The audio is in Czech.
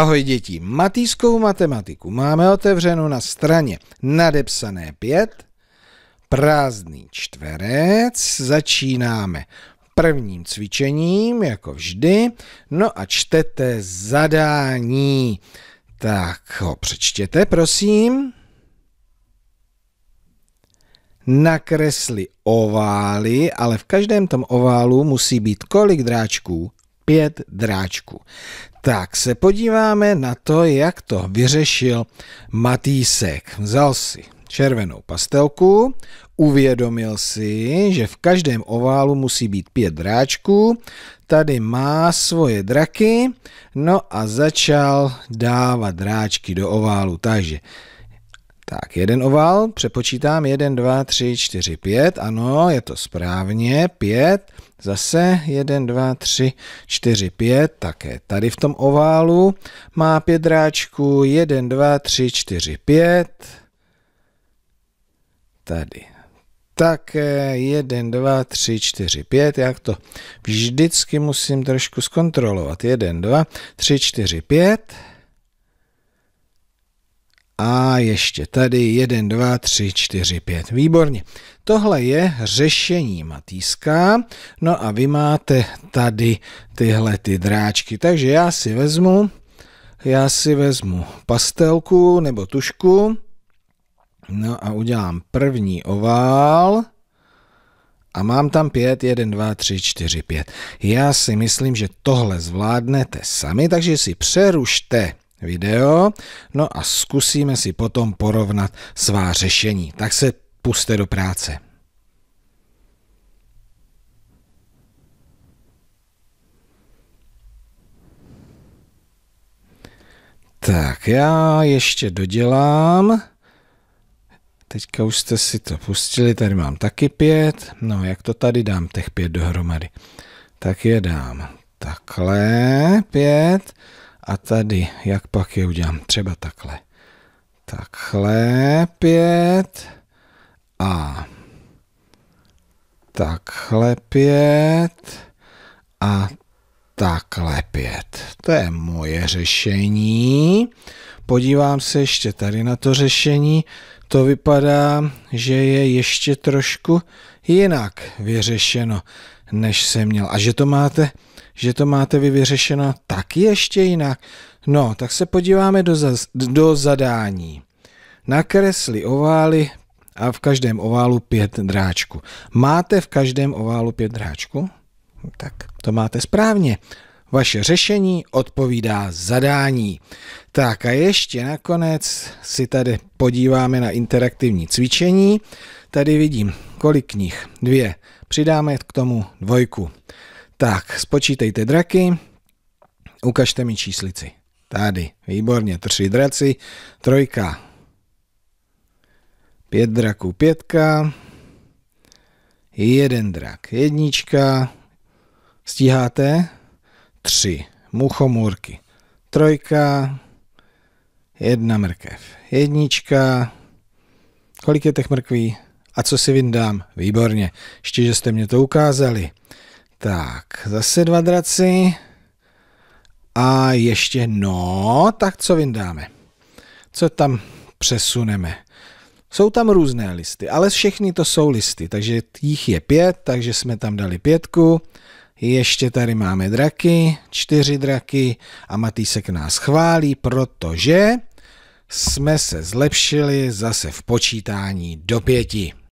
Ahoj děti, matýskou matematiku máme otevřenou na straně nadepsané 5, prázdný čtverec, začínáme prvním cvičením, jako vždy, no a čtete zadání. Tak ho přečtěte, prosím. Nakresli ovály, ale v každém tom oválu musí být kolik dráčků? Pět dráčků tak se podíváme na to, jak to vyřešil Matýsek. Vzal si červenou pastelku, uvědomil si, že v každém oválu musí být pět dráčků, tady má svoje draky, no a začal dávat dráčky do oválu, takže tak, jeden oval, přepočítám 1, 2, 3, 4, 5, ano, je to správně, 5, zase 1, 2, 3, 4, 5, také tady v tom oválu má pět dráčků, 1, 2, 3, 4, 5, tady také 1, 2, 3, 4, 5, jak to vždycky musím trošku zkontrolovat, 1, 2, 3, 4, 5, a ještě tady 1, 2, 3, 4, 5. Výborně. Tohle je řešení matýska. No a vy máte tady tyhle ty dráčky. Takže já si vezmu, já si vezmu pastelku nebo tušku. No a udělám první ovál. A mám tam 5, 1, 2, 3, 4, 5. Já si myslím, že tohle zvládnete sami, takže si přerušte video, no a zkusíme si potom porovnat svá řešení. Tak se puste do práce. Tak, já ještě dodělám. Teďka už jste si to pustili, tady mám taky pět. No, jak to tady dám, těch pět dohromady? Tak je dám takhle, pět. A tady, jak pak je udělám? Třeba takhle. Takhle pět a takhle pět a takhle pět. To je moje řešení. Podívám se ještě tady na to řešení. To vypadá, že je ještě trošku jinak vyřešeno, než jsem měl. A že to máte že to máte vy vyřešeno taky ještě jinak. No, tak se podíváme do, za, do zadání. Nakresli ovály a v každém oválu pět dráčků. Máte v každém oválu pět dráčků? Tak to máte správně. Vaše řešení odpovídá zadání. Tak a ještě nakonec si tady podíváme na interaktivní cvičení. Tady vidím, kolik knih? Dvě. Přidáme k tomu dvojku. Tak, spočítejte draky, ukažte mi číslici. Tady, výborně, tři draci, trojka, pět draků, pětka, jeden drak, jednička, stíháte, tři, muchomůrky, trojka, jedna mrkev, jednička, kolik je těch mrkví? A co si vyndám? Výborně, ještě, že jste mě to ukázali. Tak, zase dva draci. A ještě, no, tak co vyndáme? Co tam přesuneme? Jsou tam různé listy, ale všechny to jsou listy, takže jich je pět, takže jsme tam dali pětku. Ještě tady máme draky, čtyři draky a Matýsek nás chválí, protože jsme se zlepšili zase v počítání do pěti.